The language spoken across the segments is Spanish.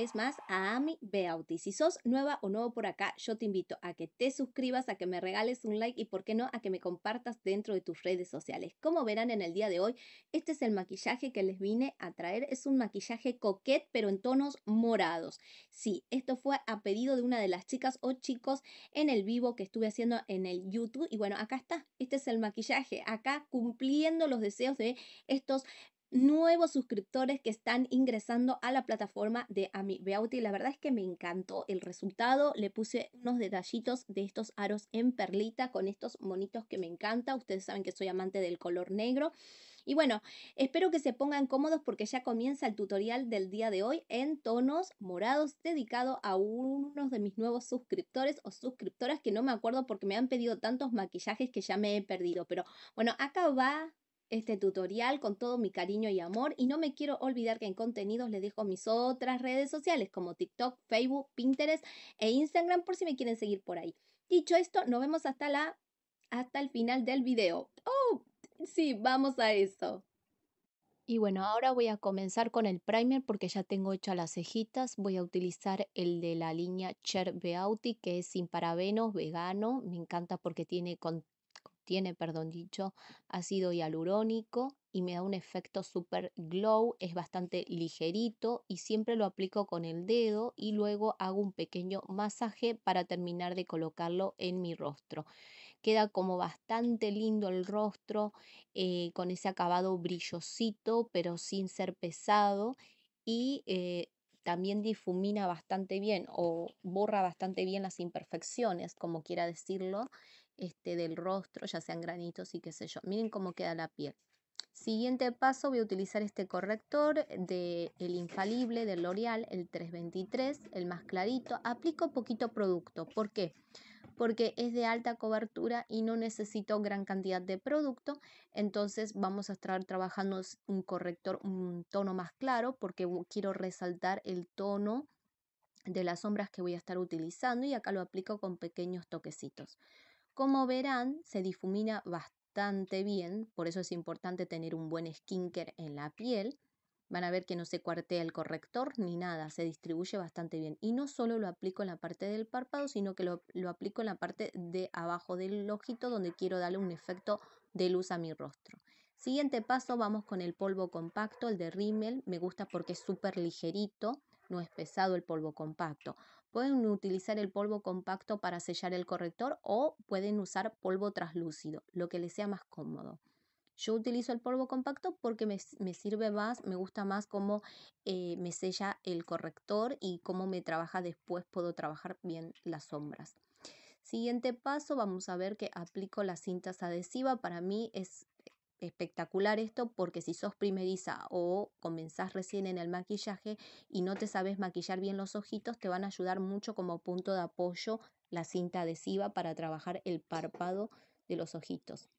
vez más a Ami Beauty. Si sos nueva o nuevo por acá, yo te invito a que te suscribas, a que me regales un like y, por qué no, a que me compartas dentro de tus redes sociales. Como verán en el día de hoy, este es el maquillaje que les vine a traer. Es un maquillaje coquet, pero en tonos morados. Sí, esto fue a pedido de una de las chicas o chicos en el vivo que estuve haciendo en el YouTube. Y bueno, acá está. Este es el maquillaje. Acá cumpliendo los deseos de estos nuevos suscriptores que están ingresando a la plataforma de Ami Beauty. La verdad es que me encantó el resultado. Le puse unos detallitos de estos aros en perlita con estos monitos que me encanta. Ustedes saben que soy amante del color negro. Y bueno, espero que se pongan cómodos porque ya comienza el tutorial del día de hoy en tonos morados dedicado a uno de mis nuevos suscriptores o suscriptoras que no me acuerdo porque me han pedido tantos maquillajes que ya me he perdido. Pero bueno, acá va este tutorial con todo mi cariño y amor y no me quiero olvidar que en contenidos les dejo mis otras redes sociales como TikTok, Facebook, Pinterest e Instagram por si me quieren seguir por ahí. Dicho esto, nos vemos hasta la hasta el final del video. Oh, sí, vamos a eso. Y bueno, ahora voy a comenzar con el primer porque ya tengo hecha las cejitas. Voy a utilizar el de la línea Cher Beauty que es sin parabenos, vegano. Me encanta porque tiene con tiene, perdón dicho, ácido hialurónico y me da un efecto super glow, es bastante ligerito y siempre lo aplico con el dedo y luego hago un pequeño masaje para terminar de colocarlo en mi rostro. Queda como bastante lindo el rostro eh, con ese acabado brillosito pero sin ser pesado y eh, también difumina bastante bien o borra bastante bien las imperfecciones, como quiera decirlo, este, del rostro, ya sean granitos y qué sé yo. Miren cómo queda la piel. Siguiente paso, voy a utilizar este corrector de el infalible de L'Oreal, el 323, el más clarito. Aplico poquito producto. ¿Por qué? Porque es de alta cobertura y no necesito gran cantidad de producto. Entonces vamos a estar trabajando un corrector, un tono más claro, porque quiero resaltar el tono de las sombras que voy a estar utilizando y acá lo aplico con pequeños toquecitos. Como verán, se difumina bastante bien, por eso es importante tener un buen skinker en la piel. Van a ver que no se cuartea el corrector ni nada, se distribuye bastante bien. Y no solo lo aplico en la parte del párpado, sino que lo, aplico en la parte de abajo del ojito donde quiero darle un efecto de luz a mi rostro. Siguiente paso, vamos con el polvo compacto, el de Rimmel. Me gusta porque es súper ligerito no es pesado el polvo compacto. Pueden utilizar el polvo compacto para sellar el corrector o pueden usar polvo traslúcido, lo que les sea más cómodo. Yo utilizo el polvo compacto porque me, sirve más, me gusta más cómo eh, me sella el corrector y cómo me trabaja después, puedo trabajar bien las sombras. Siguiente paso, vamos a ver que aplico las cintas adhesiva. Para mí es espectacular esto porque si sos primeriza o comenzás recién en el maquillaje y no te sabes maquillar bien los ojitos, te van a ayudar mucho como punto de apoyo la cinta adhesiva para trabajar el párpado de los ojitos.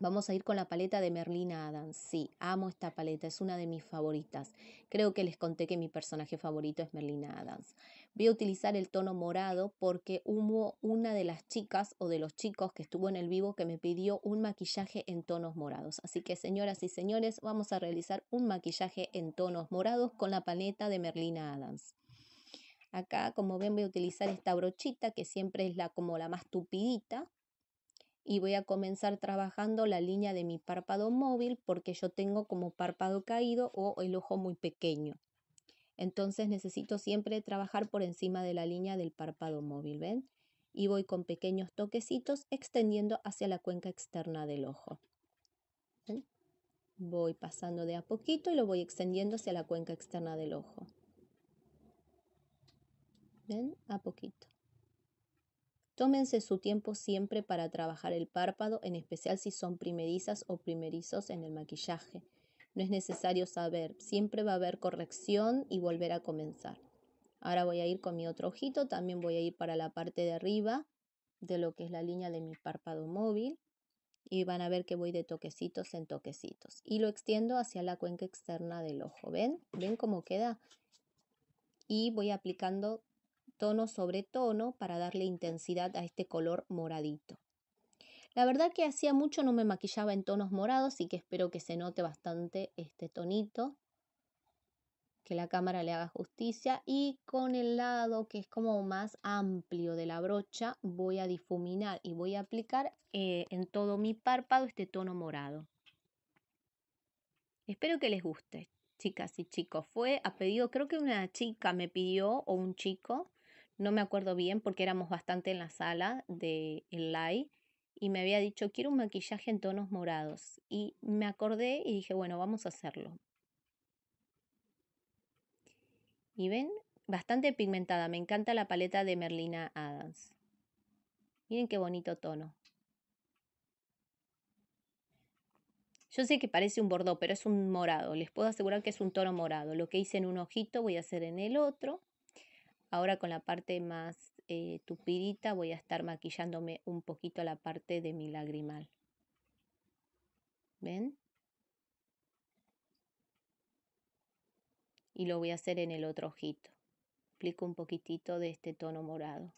Vamos a ir con la paleta de Merlina Adams. Sí, amo esta paleta, es una de mis favoritas. Creo que les conté que mi personaje favorito es Merlina Adams. Voy a utilizar el tono morado porque hubo una de las chicas o de los chicos que estuvo en el vivo que me pidió un maquillaje en tonos morados. Así que señoras y señores, vamos a realizar un maquillaje en tonos morados con la paleta de Merlina Adams. Acá, como ven, voy a utilizar esta brochita que siempre es la como la más tupidita y voy a comenzar trabajando la línea de mi párpado móvil porque yo tengo como párpado caído o el ojo muy pequeño. Entonces necesito siempre trabajar por encima de la línea del párpado móvil, ¿ven? Y voy con pequeños toquecitos extendiendo hacia la cuenca externa del ojo. Voy pasando de a poquito y lo voy extendiendo hacia la cuenca externa del ojo. ¿Ven? A poquito. Tómense su tiempo siempre para trabajar el párpado, en especial si son primerizas o primerizos en el maquillaje. No es necesario saber, siempre va a haber corrección y volver a comenzar. Ahora voy a ir con mi otro ojito, también voy a ir para la parte de arriba de lo que es la línea de mi párpado móvil y van a ver que voy de toquecitos en toquecitos y lo extiendo hacia la cuenca externa del ojo. ¿Ven? ¿Ven cómo queda? Y voy aplicando tono sobre tono para darle intensidad a este color moradito. La verdad que hacía mucho no me maquillaba en tonos morados y que espero que se note bastante este tonito, que la cámara le haga justicia y con el lado que es como más amplio de la brocha voy a difuminar y voy a aplicar eh, en todo mi párpado este tono morado. Espero que les guste, chicas y chicos. Fue a pedido, creo que una chica me pidió o un chico no me acuerdo bien porque éramos bastante en la sala de el y me había dicho, quiero un maquillaje en tonos morados. Y me acordé y dije, bueno, vamos a hacerlo. Y ven, bastante pigmentada. Me encanta la paleta de Merlina Adams. Miren qué bonito tono. Yo sé que parece un bordó, pero es un morado. Les puedo asegurar que es un tono morado. Lo que hice en un ojito voy a hacer en el otro. Ahora con la parte más eh, tupidita voy a estar maquillándome un poquito la parte de mi lagrimal. ¿Ven? Y lo voy a hacer en el otro ojito. Aplico un poquitito de este tono morado.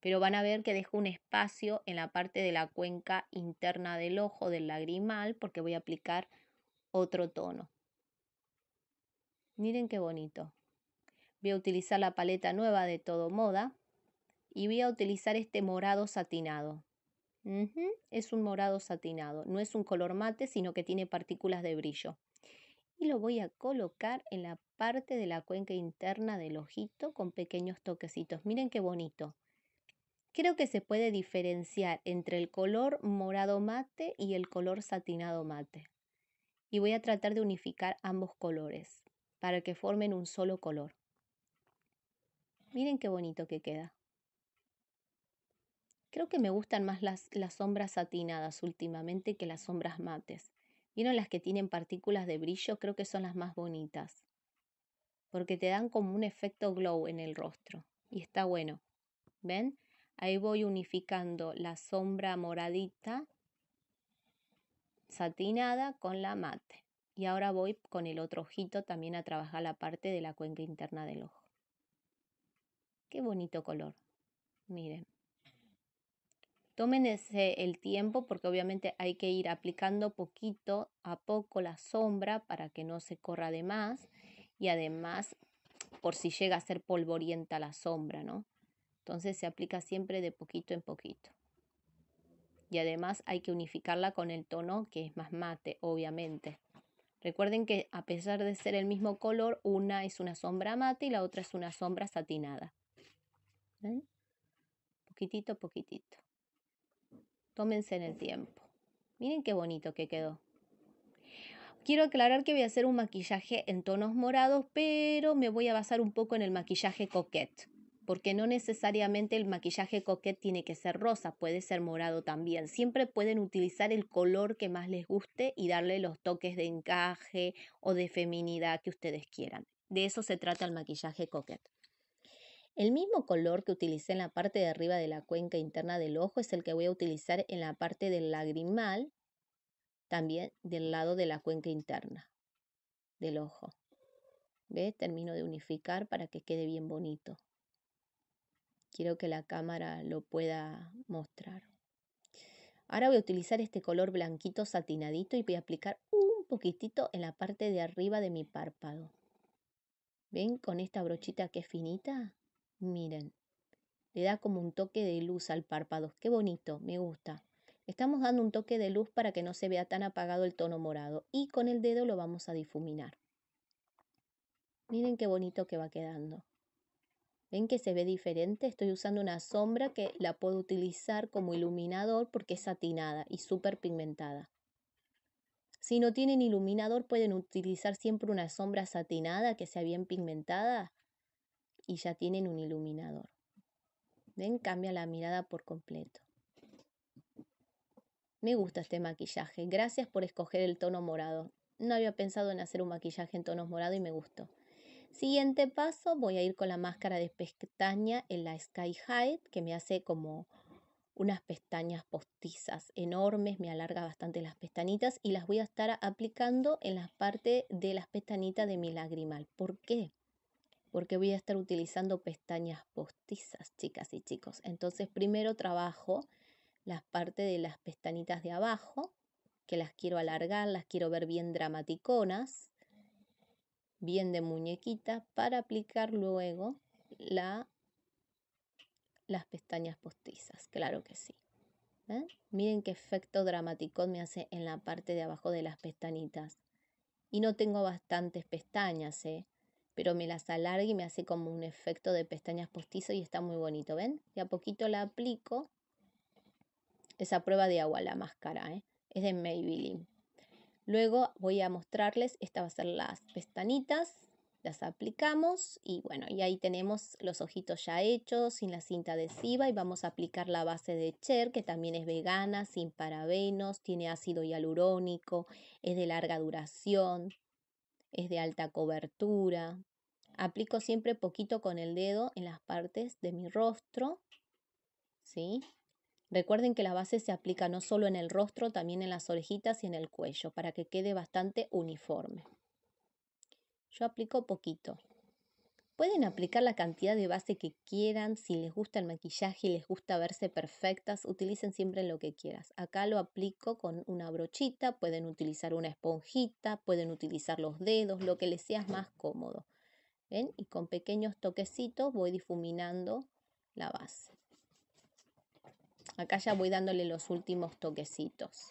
Pero van a ver que dejo un espacio en la parte de la cuenca interna del ojo del lagrimal porque voy a aplicar otro tono. Miren qué bonito. Voy a utilizar la paleta nueva de Todo Moda y voy a utilizar este morado satinado. Es un morado satinado, no es un color mate, sino que tiene partículas de brillo. Y lo voy a colocar en la parte de la cuenca interna del ojito con pequeños toquecitos. Miren qué bonito. Creo que se puede diferenciar entre el color morado mate y el color satinado mate. Y voy a tratar de unificar ambos colores para que formen un solo color. Miren qué bonito que queda. Creo que me gustan más las, las sombras satinadas últimamente que las sombras mates. ¿Vieron las que tienen partículas de brillo? Creo que son las más bonitas. Porque te dan como un efecto glow en el rostro. Y está bueno. ¿Ven? Ahí voy unificando la sombra moradita satinada con la mate. Y ahora voy con el otro ojito también a trabajar la parte de la cuenca interna del ojo. Qué bonito color. Miren. Tómense el tiempo porque obviamente hay que ir aplicando poquito a poco la sombra para que no se corra de más y además por si llega a ser polvorienta la sombra, ¿no? Entonces se aplica siempre de poquito en poquito. Y además hay que unificarla con el tono que es más mate, obviamente. Recuerden que a pesar de ser el mismo color, una es una sombra mate y la otra es una sombra satinada. ¿eh? Poquitito poquitito. Tómense en el tiempo. Miren qué bonito que quedó. Quiero aclarar que voy a hacer un maquillaje en tonos morados, pero me voy a basar un poco en el maquillaje coquette, porque no necesariamente el maquillaje coquette tiene que ser rosa, puede ser morado también. Siempre pueden utilizar el color que más les guste y darle los toques de encaje o de feminidad que ustedes quieran. De eso se trata el maquillaje coquette. El mismo color que utilicé en la parte de arriba de la cuenca interna del ojo es el que voy a utilizar en la parte del lagrimal, también del lado de la cuenca interna del ojo. ¿Ve? Termino de unificar para que quede bien bonito. Quiero que la cámara lo pueda mostrar. Ahora voy a utilizar este color blanquito satinadito y voy a aplicar un poquitito en la parte de arriba de mi párpado. ¿Ven? Con esta brochita que es finita, Miren, le da como un toque de luz al párpado. Qué bonito, me gusta. Estamos dando un toque de luz para que no se vea tan apagado el tono morado y con el dedo lo vamos a difuminar. Miren qué bonito que va quedando. ¿Ven que se ve diferente? Estoy usando una sombra que la puedo utilizar como iluminador porque es satinada y súper pigmentada. Si no tienen iluminador pueden utilizar siempre una sombra satinada que sea bien pigmentada y ya tienen un iluminador. ¿Ven? Cambia la mirada por completo. Me gusta este maquillaje. Gracias por escoger el tono morado. No había pensado en hacer un maquillaje en tonos morados y me gustó. Siguiente paso, voy a ir con la máscara de pestaña en la Sky High, que me hace como unas pestañas postizas enormes, me alarga bastante las pestañitas y las voy a estar aplicando en la parte de las pestañitas de mi lagrimal. ¿Por qué? porque voy a estar utilizando pestañas postizas, chicas y chicos. Entonces primero trabajo las partes de las pestañitas de abajo, que las quiero alargar, las quiero ver bien dramaticonas, bien de muñequita, para aplicar luego la, las pestañas postizas, claro que sí. ¿eh? Miren qué efecto dramaticón me hace en la parte de abajo de las pestañitas. Y no tengo bastantes pestañas, ¿eh? pero me las alarga y me hace como un efecto de pestañas postizo y está muy bonito, ¿ven? y a poquito la aplico. Esa prueba de agua, la máscara, ¿eh? es de Maybelline. Luego voy a mostrarles, esta va a ser las pestañitas, las aplicamos y bueno, y ahí tenemos los ojitos ya hechos sin la cinta adhesiva y vamos a aplicar la base de Cher que también es vegana, sin parabenos, tiene ácido hialurónico, es de larga duración, es de alta cobertura, Aplico siempre poquito con el dedo en las partes de mi rostro. ¿Sí? Recuerden que la base se aplica no solo en el rostro, también en las orejitas y en el cuello, para que quede bastante uniforme. Yo aplico poquito. Pueden aplicar la cantidad de base que quieran, si les gusta el maquillaje y les gusta verse perfectas, utilicen siempre lo que quieras. Acá lo aplico con una brochita, pueden utilizar una esponjita, pueden utilizar los dedos, lo que les sea más cómodo. ¿Ven? Y con pequeños toquecitos voy difuminando la base. Acá ya voy dándole los últimos toquecitos.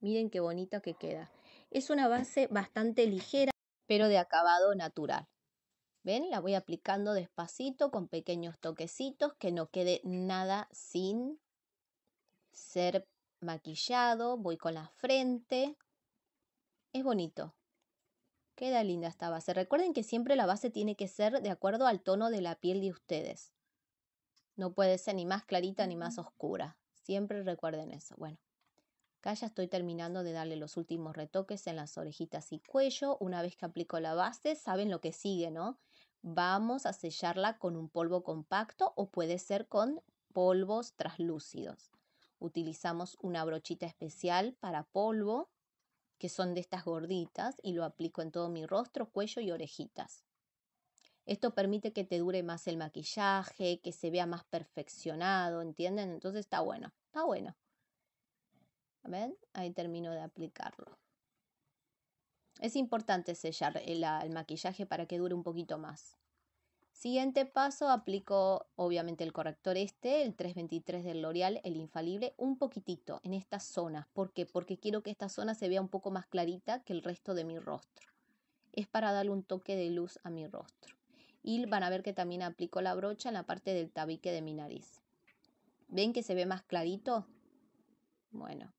Miren qué bonito que queda. Es una base bastante ligera, pero de acabado natural. ¿Ven? La voy aplicando despacito con pequeños toquecitos, que no quede nada sin ser maquillado. Voy con la frente. Es bonito. Queda linda esta base. Recuerden que siempre la base tiene que ser de acuerdo al tono de la piel de ustedes. No puede ser ni más clarita ni más oscura. Siempre recuerden eso. Bueno, acá ya estoy terminando de darle los últimos retoques en las orejitas y cuello. Una vez que aplico la base, saben lo que sigue, ¿no? Vamos a sellarla con un polvo compacto o puede ser con polvos traslúcidos. Utilizamos una brochita especial para polvo que son de estas gorditas, y lo aplico en todo mi rostro, cuello y orejitas. Esto permite que te dure más el maquillaje, que se vea más perfeccionado, ¿entienden? Entonces está bueno, está bueno. ¿Ven? Ahí termino de aplicarlo. Es importante sellar el maquillaje para que dure un poquito más. Siguiente paso, aplico obviamente el corrector este, el 323 del L'Oreal, el infalible, un poquitito en estas zonas. ¿Por qué? Porque quiero que esta zona se vea un poco más clarita que el resto de mi rostro. Es para darle un toque de luz a mi rostro. Y van a ver que también aplico la brocha en la parte del tabique de mi nariz. ¿Ven que se ve más clarito? Bueno,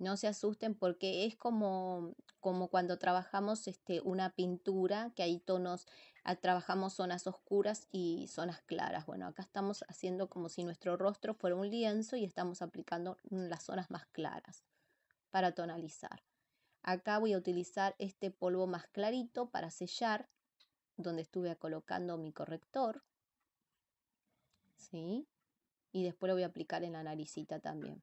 no se asusten porque es como, como cuando trabajamos este, una pintura, que hay tonos, ah, trabajamos zonas oscuras y zonas claras. Bueno, acá estamos haciendo como si nuestro rostro fuera un lienzo y estamos aplicando mm, las zonas más claras para tonalizar. Acá voy a utilizar este polvo más clarito para sellar, donde estuve colocando mi corrector. ¿Sí? Y después lo voy a aplicar en la naricita también.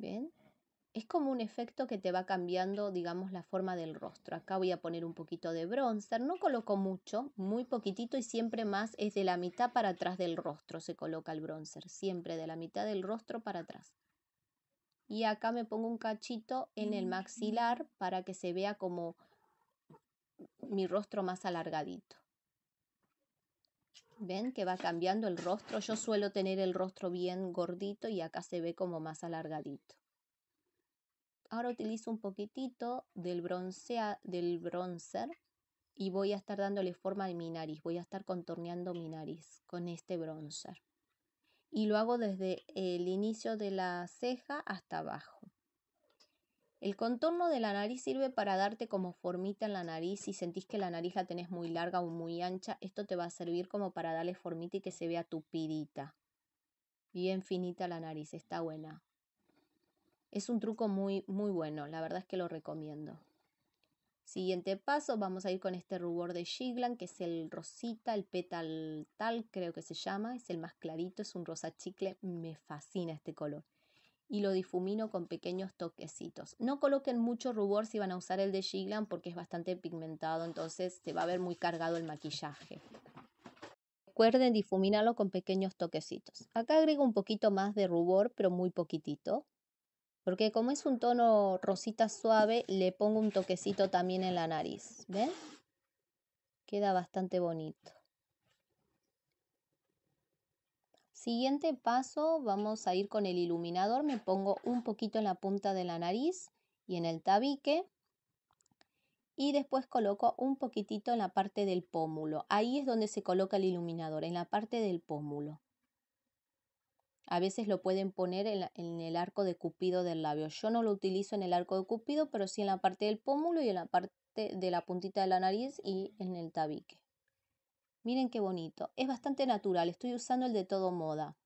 Bien. Es como un efecto que te va cambiando, digamos, la forma del rostro. Acá voy a poner un poquito de bronzer. No coloco mucho, muy poquitito y siempre más es de la mitad para atrás del rostro se coloca el bronzer. Siempre de la mitad del rostro para atrás. Y acá me pongo un cachito en el mm, maxilar para que se vea como mi rostro más alargadito ven que va cambiando el rostro. Yo suelo tener el rostro bien gordito y acá se ve como más alargadito. Ahora utilizo un poquitito del, broncea, del bronzer y voy a estar dándole forma a mi nariz. Voy a estar contorneando mi nariz con este bronzer. Y lo hago desde el inicio de la ceja hasta abajo. El contorno de la nariz sirve para darte como formita en la nariz. Si sentís que la nariz la tenés muy larga o muy ancha, esto te va a servir como para darle formita y que se vea tupidita. Bien finita la nariz, está buena. Es un truco muy, muy bueno, la verdad es que lo recomiendo. Siguiente paso, vamos a ir con este rubor de Giglan, que es el rosita, el petal tal, creo que se llama, es el más clarito, es un rosa chicle, me fascina este color y lo difumino con pequeños toquecitos. No coloquen mucho rubor si van a usar el de Giglan porque es bastante pigmentado, entonces se va a ver muy cargado el maquillaje. Recuerden difuminarlo con pequeños toquecitos. Acá agrego un poquito más de rubor, pero muy poquitito. Porque como es un tono rosita suave, le pongo un toquecito también en la nariz. ¿Ven? Queda bastante bonito. Siguiente paso, vamos a ir con el iluminador. Me pongo un poquito en la punta de la nariz y en el tabique. Y después coloco un poquitito en la parte del pómulo. Ahí es donde se coloca el iluminador, en la parte del pómulo. A veces lo pueden poner en, el arco de cupido del labio. Yo no lo utilizo en el arco de cupido, pero sí en la parte del pómulo y en la parte de la puntita de la nariz y en el tabique. Miren qué bonito. Es bastante natural. Estoy usando el de todo moda.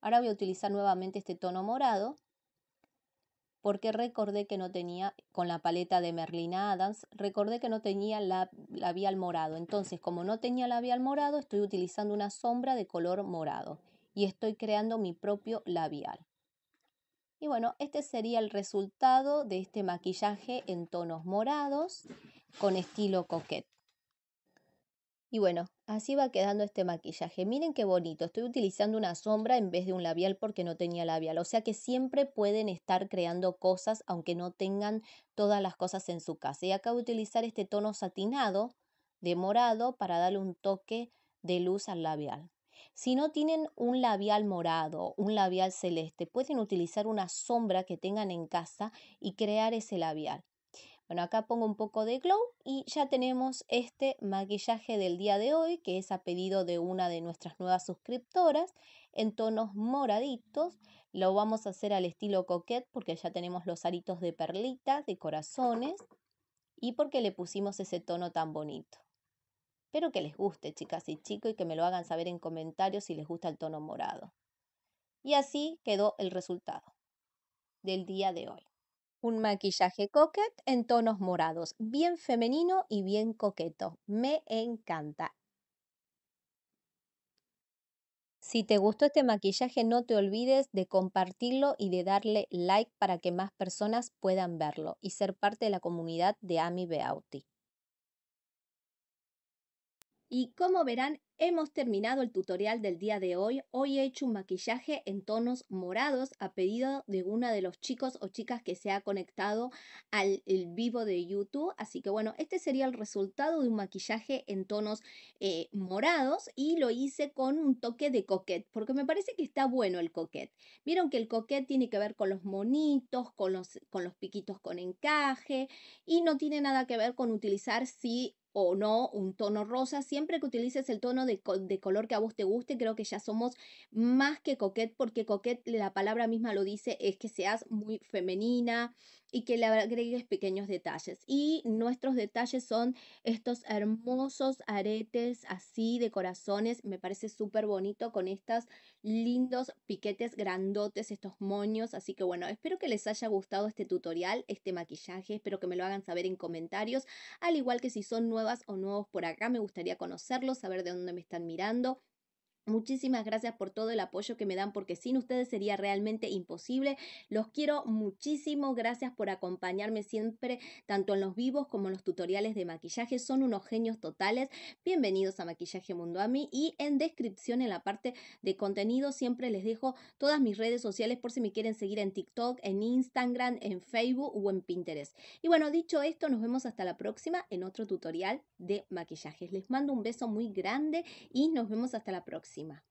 Ahora voy a utilizar nuevamente este tono morado porque recordé que no tenía, con la paleta de Merlina Adams, recordé que no tenía la, labial morado. Entonces, como no tenía labial morado, estoy utilizando una sombra de color morado y estoy creando mi propio labial. Y bueno, este sería el resultado de este maquillaje en tonos morados con estilo coquette. Y bueno, así va quedando este maquillaje. Miren qué bonito, estoy utilizando una sombra en vez de un labial porque no tenía labial. O sea que siempre pueden estar creando cosas aunque no tengan todas las cosas en su casa. Y acá voy a utilizar este tono satinado de morado para darle un toque de luz al labial. Si no tienen un labial morado, un labial celeste, pueden utilizar una sombra que tengan en casa y crear ese labial. Bueno, acá pongo un poco de glow y ya tenemos este maquillaje del día de hoy, que es a pedido de una de nuestras nuevas suscriptoras, en tonos moraditos. Lo vamos a hacer al estilo coquette porque ya tenemos los aritos de perlitas, de corazones, y porque le pusimos ese tono tan bonito. Espero que les guste, chicas y chicos, y que me lo hagan saber en comentarios si les gusta el tono morado. Y así quedó el resultado del día de hoy un maquillaje coquet en tonos morados, bien femenino y bien coqueto. Me encanta. Si te gustó este maquillaje, no te olvides de compartirlo y de darle like para que más personas puedan verlo y ser parte de la comunidad de Ami Beauty. Y como verán, hemos terminado el tutorial del día de hoy. Hoy he hecho un maquillaje en tonos morados a pedido de uno de los chicos o chicas que se ha conectado al vivo de YouTube. Así que bueno, este sería el resultado de un maquillaje en tonos eh, morados y lo hice con un toque de coquet, porque me parece que está bueno el coquet. Vieron que el coquet tiene que ver con los monitos, con los, con los piquitos con encaje y no tiene nada que ver con utilizar si o no un tono rosa. Siempre que utilices el tono de, color que a vos te guste, creo que ya somos más que coquet porque coquet, la palabra misma lo dice, es que seas muy femenina, y que le agregues pequeños detalles. Y nuestros detalles son estos hermosos aretes así de corazones, me parece súper bonito con estos lindos piquetes grandotes, estos moños, así que bueno, espero que les haya gustado este tutorial, este maquillaje, espero que me lo hagan saber en comentarios, al igual que si son nuevas o nuevos por acá, me gustaría conocerlos, saber de dónde me están mirando, Muchísimas gracias por todo el apoyo que me dan porque sin ustedes sería realmente imposible. Los quiero muchísimo. Gracias por acompañarme siempre tanto en los vivos como en los tutoriales de maquillaje. Son unos genios totales. Bienvenidos a Maquillaje Mundo a mí y en descripción en la parte de contenido siempre les dejo todas mis redes sociales por si me quieren seguir en TikTok, en Instagram, en Facebook o en Pinterest. Y bueno, dicho esto, nos vemos hasta la próxima en otro tutorial de maquillajes. Les mando un beso muy grande y nos vemos hasta la próxima próxima.